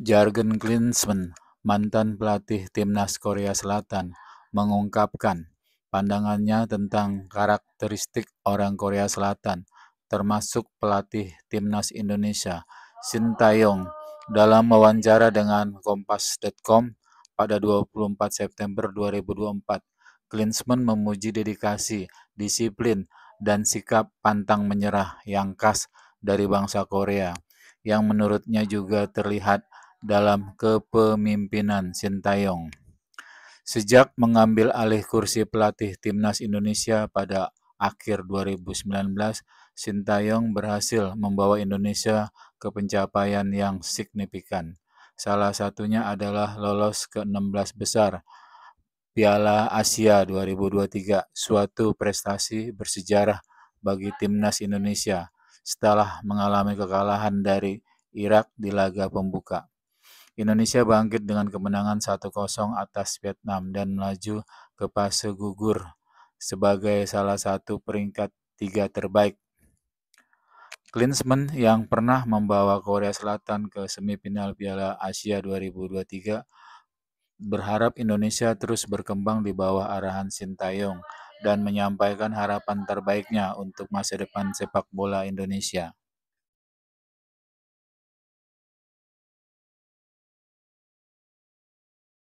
Jargon Klinsmann, mantan pelatih timnas Korea Selatan, mengungkapkan pandangannya tentang karakteristik orang Korea Selatan, termasuk pelatih timnas Indonesia, Shin Taeyong, dalam wawancara dengan Kompas.com pada 24 September 2024. Klinsmann memuji dedikasi, disiplin, dan sikap pantang menyerah yang khas dari bangsa Korea, yang menurutnya juga terlihat dalam kepemimpinan Sintayong. Sejak mengambil alih kursi pelatih Timnas Indonesia pada akhir 2019, Sintayong berhasil membawa Indonesia ke pencapaian yang signifikan. Salah satunya adalah lolos ke 16 besar Piala Asia 2023, suatu prestasi bersejarah bagi timnas Indonesia setelah mengalami kekalahan dari Irak di laga pembuka. Indonesia bangkit dengan kemenangan 1-0 atas Vietnam dan melaju ke fase gugur sebagai salah satu peringkat tiga terbaik. Klinsmann yang pernah membawa Korea Selatan ke semifinal Piala Asia 2023 berharap Indonesia terus berkembang di bawah arahan Sintayong dan menyampaikan harapan terbaiknya untuk masa depan sepak bola Indonesia.